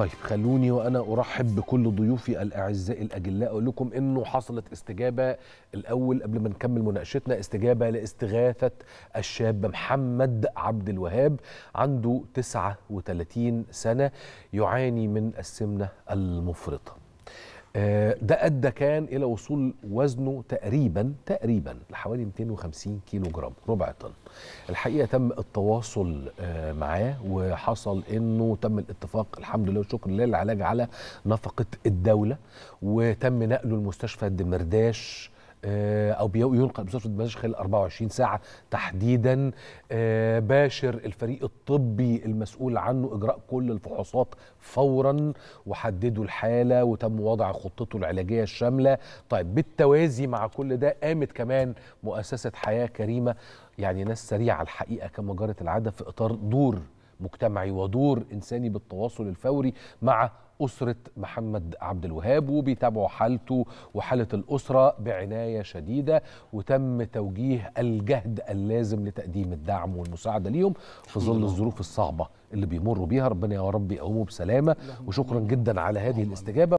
طيب خلوني وانا ارحب بكل ضيوفي الاعزاء الاجلاء اقول لكم انه حصلت استجابه الاول قبل ما نكمل مناقشتنا استجابه لاستغاثه الشاب محمد عبد الوهاب عنده 39 سنه يعاني من السمنه المفرطه آه، ده ادى كان الى وصول وزنه تقريبا تقريبا لحوالي 250 كيلو جرام ربع طن الحقيقه تم التواصل آه، معاه وحصل انه تم الاتفاق الحمد لله والشكر لله العلاج على نفقه الدوله وتم نقله لمستشفى الدمرداش آه، او بينقل بصفه ببلاش خلال 24 ساعه تحديدا آه، باشر الفريق الطبي المسؤول عنه اجراء كل الفحوصات فورا وحددوا الحاله وتم وضع خطته العلاجيه الشامله طيب بالتوازي مع كل ده قامت كمان مؤسسه حياه كريمه يعني ناس سريعه الحقيقه كما جرت العاده في اطار دور مجتمعي ودور انساني بالتواصل الفوري مع أسرة محمد عبد الوهاب وبيتابعوا حالته وحالة الأسرة بعناية شديدة وتم توجيه الجهد اللازم لتقديم الدعم والمساعدة ليهم في ظل الظروف الصعبة اللي بيمروا بيها ربنا يا رب يقوموا بسلامة وشكرا جدا على هذه الاستجابة